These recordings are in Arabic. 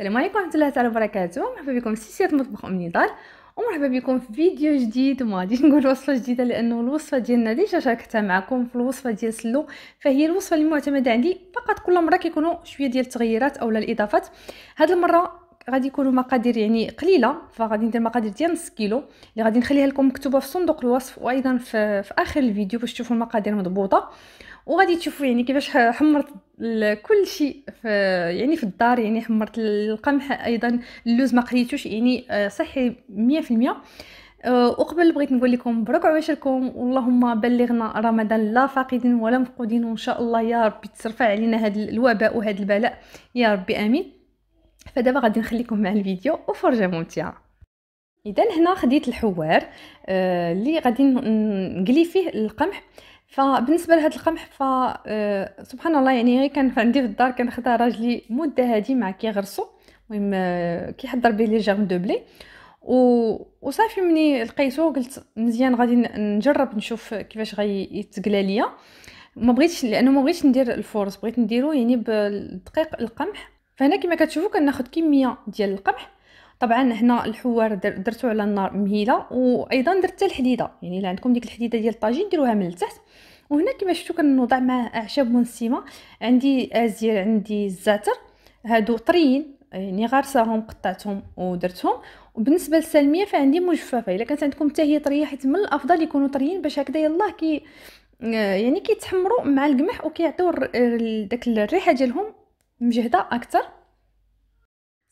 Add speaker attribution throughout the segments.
Speaker 1: السلام عليكم ورحمه الله تعالى وبركاته مرحبا بكم في سلسله مطبخ ام نضال ومرحبا بكم في فيديو جديد وما غاديش نقول وصفه جديده لانه الوصفه ديالنا ديجا شاركتها معكم في الوصفه ديال سلو فهي الوصفه المعتمده عندي فقط كل مره كيكونوا شويه ديال التغييرات اولا الاضافات هاد المره غادي يكونوا مقادير يعني قليله فغادي ندير مقادير ديال نص كيلو اللي غادي نخليها لكم مكتوبه في صندوق الوصف وايضا في, في اخر الفيديو باش تشوفوا المقادير مضبوطه وغادي تشوفوا يعني كيفاش حمرت كل شيء في يعني في الدار يعني حمرت القمح ايضا اللوز ما قليتوش يعني آه، صحي 100% آه، وقبل بغيت نقول لكم مبروك عواشركم واللهم بلغنا رمضان لا فاقدين ولا مفقودين وان شاء الله يا ربي تصرف علينا هذا الوباء وهذا البلاء يا ربي امين فدابا غادي نخليكم مع الفيديو وفرجه ممتعه اذا هنا خديت الحوار آه، اللي آه غادي نقلي فيه القمح فبالنسبه لهذا القمح ف آه، سبحان الله يعني غير كان عندي في الدار كنخدها راجلي مده هادي مع كيغرسو المهم آه، كيحضر به لي جام دو بلي و... وصافي ملي لقيتو قلت مزيان غادي نجرب نشوف كيفاش غيتقلى ليا ما بغيتش لانه ما بغيتش ندير الفورس بغيت نديرو يعني بالدقيق القمح فهنا كما كتشوفوا كناخذ كميه ديال القمح طبعا هنا الحوار درتو على النار مهيله وايضا درت الحديده يعني الا عندكم ديك الحديده ديال الطاجين ديروها من التحت وهنا كما شفتوا كنوضع مع اعشاب منسمه عندي ازير عندي الزعتر هادو طريين يعني غارساهم قطعتهم ودرتهم وبالنسبه للسلميه فعندي مجففه الا كانت عندكم حتى هي طريه حيت من الافضل يكونوا طريين باش هكذا يلاه كي آه، يعني كيتحمروا مع القمح وكيعطيو داك الريحه ديالهم مجهده اكثر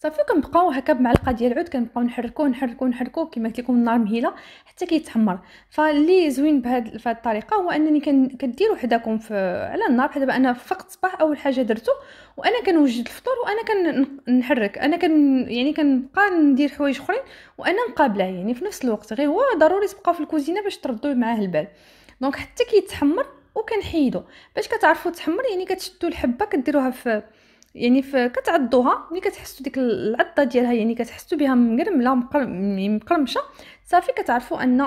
Speaker 1: صافي كنبقاو هكا بمعلقه ديال العود كنبقاو نحركوه نحركوه نحركوه كما قلت لكم النار مهيله حتى كيتحمر فاللي زوين بهاد فهاد الطريقه هو انني كندير حداكم في على النار بحال دابا انا فقط الصباح اول حاجه درتو وانا كنوجد الفطور وانا كنحرك انا كن يعني كنبقى ندير حوايج اخرين وانا مقابله يعني في نفس الوقت غير هو ضروري تبقاو في الكوزينه باش تردوا معاه البال دونك حتى كيتحمر وكنحيدو باش كتعرفوا تحمر يعني كتشدوا الحبه كديروها في يعني كتعضوها ملي يعني كتحسوا ديك العضه ديالها يعني كتحسوا بها مقرمله يعني مقرمشه صافي كتعرفوا ان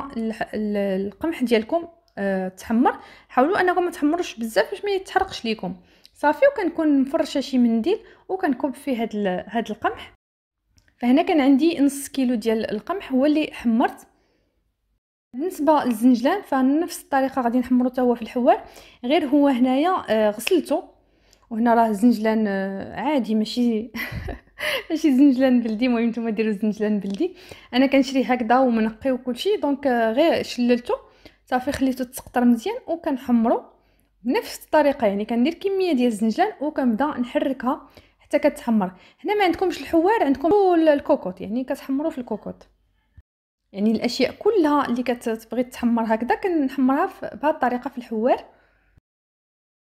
Speaker 1: القمح ديالكم آه، تحمر حاولوا انكم ما تحمروش بزاف باش ما يتحرقش ليكم صافي وكنكون مفرشه شي منديل وكنكب فيه هاد هاد القمح فهنا كان عندي نص كيلو ديال القمح هو اللي حمرت بالنسبه للزنجلان فنفس الطريقه غادي نحمرو حتى هو في الحوار غير هو هنايا آه، غسلته وهنا راه زنجلان آه، عادي ماشي ماشي زنجلان بلدي المهم نتوما ديروا زنجلان بلدي انا كنشري هكذا ومنقي وكلشي دونك آه، غير شللته صافي خليته تسقطر مزيان وكنحمرو بنفس الطريقه يعني كندير كميه ديال الزنجلان وكنبدا نحركها حتى كتحمر هنا ما عندكمش الحوار عندكم الكوكوط يعني كتحمروا في الكوكوط يعني الاشياء كلها اللي كتبغي تحمر هكذا كنحمرها بهذه الطريقه في الحوار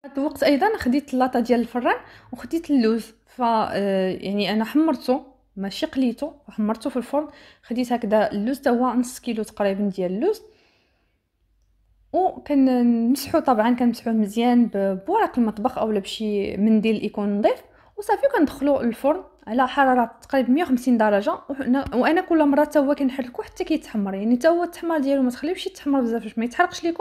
Speaker 1: هاد الوقت ايضا خديت اللاطه ديال الفران وخديت اللوز ف آه، يعني انا حمرته ماشي قليته حمرته في الفرن خديت هكذا اللوز تا هو نص كيلو تقريبا ديال اللوز وكنمسحو طبعا كنمسحوه مزيان بوراق المطبخ اولا بشي منديل يكون نظيف وصافي كندخلو الفرن على حراره تقريبا 150 درجه وانا كل مره حتى هو كنحركو حتى كيتحمر يعني حتى هو التحمر ديالو ما تخليوش يتحمر بزاف باش ما يتحرقش يعني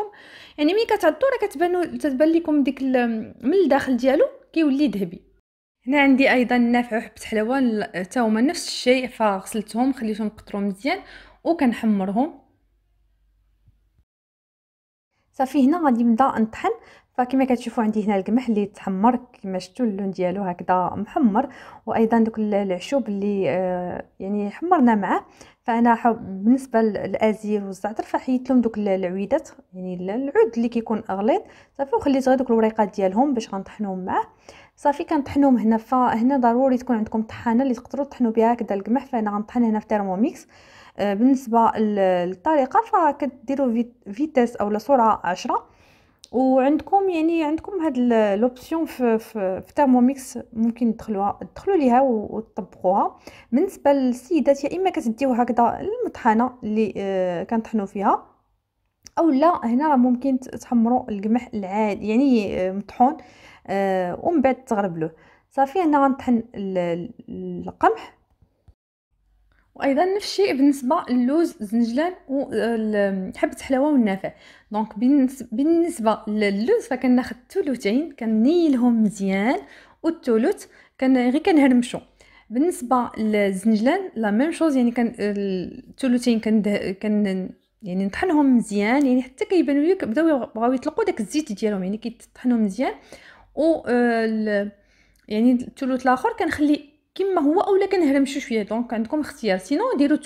Speaker 1: ملي كتعضو راه كتبانو تتبان ليكم ديك من الداخل ديالو كيولي ذهبي هنا عندي ايضا نافع وحبه حلوه حتى هما نفس الشيء فغسلتهم خليتهم قطرو مزيان وكنحمرهم صافي هنا غادي نبدا نطحن فكما كتشوفوا عندي هنا القمح اللي تحمر كما شفتوا اللون ديالو هكذا محمر وايضا دوك العشوب اللي آه، يعني حمرنا معاه فانا بالنسبه للازير والزعتر فحيت لهم دوك العويدات يعني العود اللي كيكون اغليط صافي وخليت غير دوك الوريقات ديالهم باش غنطحنهم معاه صافي كنطحنوهم هنا فهنا ضروري تكون عندكم طحانه اللي تقدروا تطحنوا بها هكذا القمح فانا غنطحن هنا في تيرموميكس آه، بالنسبه للطريقه فكديروا فيتاس اولا سرعه 10 وعندكم يعني عندكم هاد لوبسيون في في, في ترموميكس ممكن تدخلوها تدخلوا ليها وتطبقوها بالنسبه للسيدات يا اما كتديو هكذا المطحنه اللي آه كنطحنوا فيها او لا هنا راه ممكن تحمروا القمح العادي يعني آه، مطحون آه ومن بعد تغربلوه صافي هنا غنطحن القمح وايضا نفس الشيء بالنسبه للوز الزنجلان وحبه آه، الحلاوه والنافع دونك بالنسبه للوز فكناخذ الثلثين كنيلهم مزيان والثلث كان غير كنهرمشو بالنسبه للزنجلان لا ميم شوز يعني كان الثلثين كان كن يعني نطحنهم مزيان يعني حتى كيبانوا لك بداو بغاو يطلقوا داك الزيت ديالهم يعني كيطحنوا مزيان و آه، ال... يعني الثلث الاخر كنخلي كما هو اولا كنهرمشو شويه دونك عندكم اختيار سينو ديروا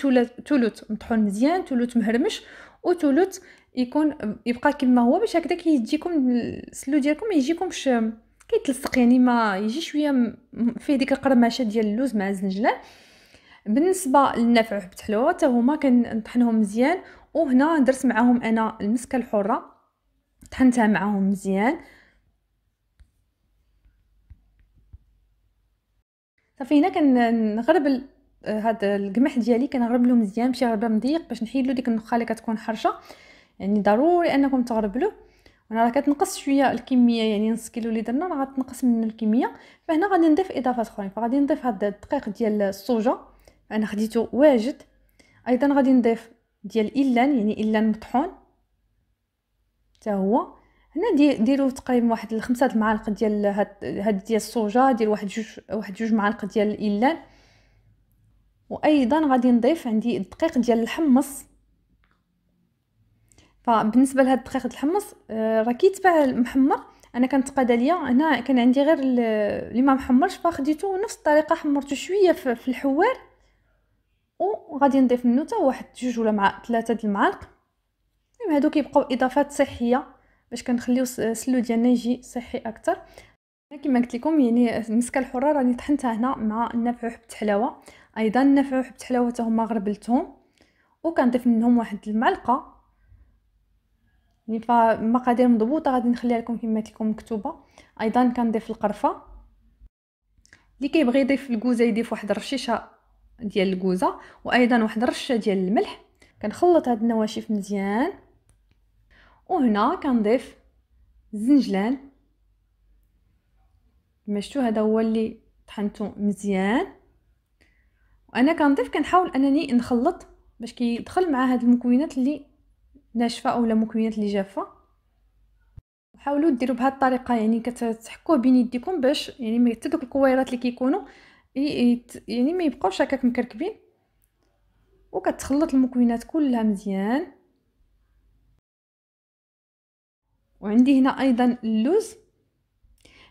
Speaker 1: ثلث مطحون مزيان ثلث مهرمش وثلث يكون يبقى كما هو باش هكذا كيجيكم السلو ديالكم يجيكم يجيكمش كيتلصق يعني ما يجي شويه فيه ديك القرمشه ديال اللوز مع الزنجلان بالنسبه للنفع وحبه حلوه حتى هما كنطحنهم مزيان وهنا درت معاهم انا المسكه الحره طحنتها معاهم مزيان صافي هنا كنغرب هاد القمح ديالي كنغربلو مزيان بشي غربه مضيق باش نحيدلو ديك النخاله اللي كتكون حرشه يعني ضروري انكم تغربلوه وانا راه كتنقص شويه الكميه يعني نص كيلو اللي درنا راه غتنقص منه الكميه فهنا غادي نضيف اضافات اخرين فغادي نضيف هاد الدقيق ديال الصوجه انا خديته واجد ايضا غادي نضيف ديال الإلان يعني إلان مطحون حتى هو هنا ديروا تقريبا واحد الخمسة المعالق ديال هاد ديال الصوجة دير واحد جوج واحد جوج معالق ديال الإيلان وأيضا غادي نضيف عندي الدقيق ديال الحمص فبالنسبة لهاد الدقيق الحمص آه، راه كيتباع محمر انا كنتقادى ليا هنا كان عندي غير اللي ما محمرش فخديته نفس الطريقه حمرته شويه في الحوار وغادي نضيف النوته واحد جوج ولا مع ثلاثه د المعالق المهم هادو كيبقاو اضافات صحيه باش كنخليو السلو ديالنا يجي صحي اكثر كما قلت لكم يعني المسكه الحره راني طحنتها هنا مع النافع حب التحلاوه ايضا النافع حب التحلاوه تا هما غربلتهم وكنضيف منهم واحد المعلقه يعني فالمقادير مضبوطه غادي نخليها لكم كما قلت لكم مكتوبه ايضا كنضيف القرفه اللي كيبغي يضيف الكوزه يضيف واحد الرشيشه ديال الكوزه وايضا واحد الرشه ديال الملح كنخلط هاد النواشف مزيان وهنا كنضيف الزنجلان مشتو هذا هو اللي طحنته مزيان وانا كنضيف كنحاول انني نخلط باش كيدخل مع هاد المكونات اللي ناشفه اولا المكونات اللي جافه حاولوا ديروا بهاد الطريقه يعني كتحكوه بين يديكم باش يعني ما يتدوك الكويرات اللي كيكونوا يعني ما يبقاوش هكاك مكركبين وكتخلط المكونات كلها مزيان وعندي هنا ايضا اللوز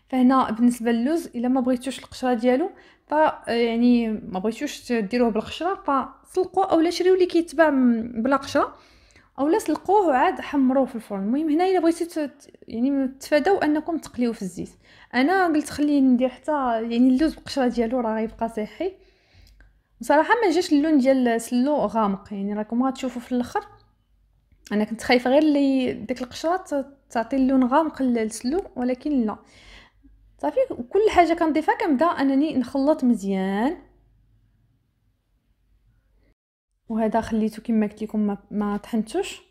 Speaker 1: فهنا بالنسبه للوز الا ما بغيتوش القشره ديالو ف يعني ما بغيتوش ديروه بالقشره فسلقوه اولا شريو اللي كيتباع بلا قشره اولا سلقوه وعاد حمروه في الفرن المهم هنا الا بغيتي يعني تفاداو انكم تقليوه في الزيت انا قلت خليه ندير حتى يعني اللوز بالقشره ديالو راه غيبقى صحي بصراحه ما جاش اللون ديال سلو غامق يعني راكم غتشوفوا في الاخر انا كنت خايفه غير اللي ديك القشره تعطي اللون غامق للسلو ولكن لا صافي كل حاجه كنضيفها كنبدا انني نخلط مزيان وهذا خليته كما قلت لكم ما, ما طحنتوش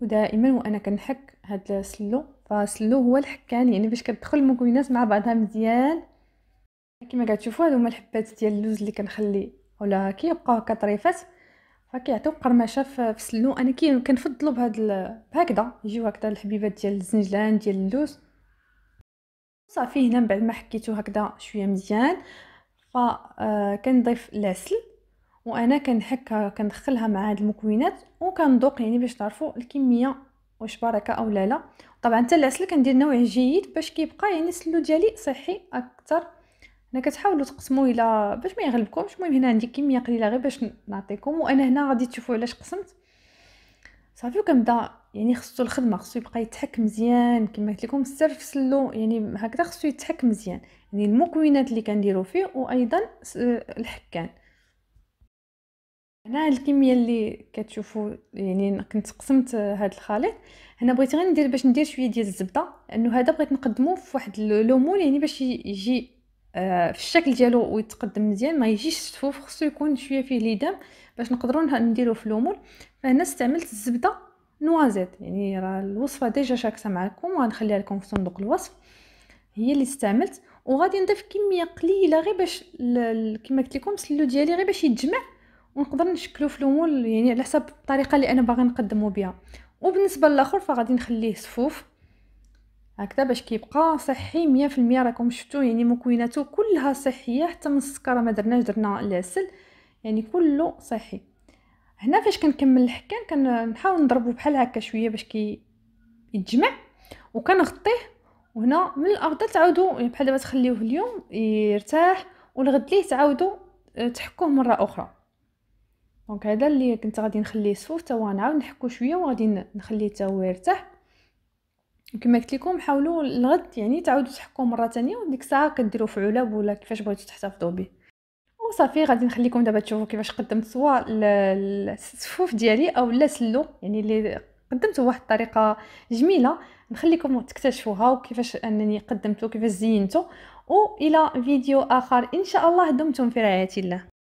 Speaker 1: ودائما وانا كنحك هاد السلو فالسلو هو الحكان يعني باش كتدخل المكونات مع بعضها مزيان كما كتشوفوا هادو هما الحبات ديال اللوز اللي كنخلي ولا كيبقاو هكا طريفات هكا يعطيو قرمشه في السلو انا كي كنفضلو بهاد هكذا يجيو هكذا الحبيبات ديال الزنجلان ديال اللوز صافي هنا من بعد ما حكيتو هكذا شويه مزيان ف آه، كنضيف العسل وانا كنحك كندخلها مع هاد المكونات وكندوق يعني باش تعرفوا الكميه واش بركه او لا لا طبعا حتى العسل كندير نوع جيد باش كيبقى يعني السلو ديالي صحي اكثر هنا كتحاولوا تقسموا الى باش ما يغلبكمش المهم هنا عندي كميه قليله غير باش نعطيكم وانا هنا غادي تشوفوا علاش قسمت صافي وكنبدا يعني خصو الخدمه خصو يبقى يتحك مزيان كما قلت لكم السر في سلو يعني هكذا خصو يتحك مزيان يعني المكونات اللي كنديروا فيه وايضا الحكان هنا الكميه اللي كتشوفوا يعني كنت قسمت هذا الخليط هنا بغيت غير ندير باش ندير شويه ديال الزبده لانه هذا بغيت نقدمه في واحد لومول يعني باش يجي آه، في الشكل ديالو ويتقدم مزيان ما يجيش السفوف خصو يكون شويه فيه ليدام باش نقدروا نديرو في لومول فهنا استعملت الزبده نوازيت يعني راه الوصفه ديجا شاكسه معكم وغنخليها لكم في صندوق الوصف هي اللي استعملت وغادي نضيف كميه قليله غير باش كما قلت لكم السلو ديالي غير باش يتجمع ونقدر نشكلو في لومول يعني على حسب الطريقه اللي انا باغي نقدمو بها وبالنسبه للاخر فغادي نخليه صفوف هكذا باش كيبقى صحي مية في المية راكم شفتو يعني مكوناته كلها صحيه حتى من السكر ما درناش درنا العسل يعني كله صحي هنا فاش كنكمل الحكان كنحاول نضربو بحال هكا شويه باش كي يتجمع وكنغطيه وهنا من الارض تعاودوا يعني بحال دابا تخليوه اليوم يرتاح والغد ليه تعاودوا آه، تحكوه مره اخرى دونك هذا اللي كنت غادي نخليه يصفو حتى هو نعاود نحكو شويه وغادي نخليه حتى هو يرتاح كما قلت لكم حاولوا الغد يعني تعاودوا تحكوا مره ثانيه وديك الساعه كديروا في علب ولا كيفاش بغيتوا تحتفظوا به وصافي غادي نخليكم دابا تشوفوا كيفاش قدمت سوا السفوف ديالي او لا سلو يعني اللي قدمته بواحد الطريقه جميله نخليكم تكتشفوها وكيفاش انني قدمته وكيفاش زينته والى فيديو اخر ان شاء الله دمتم في رعايه الله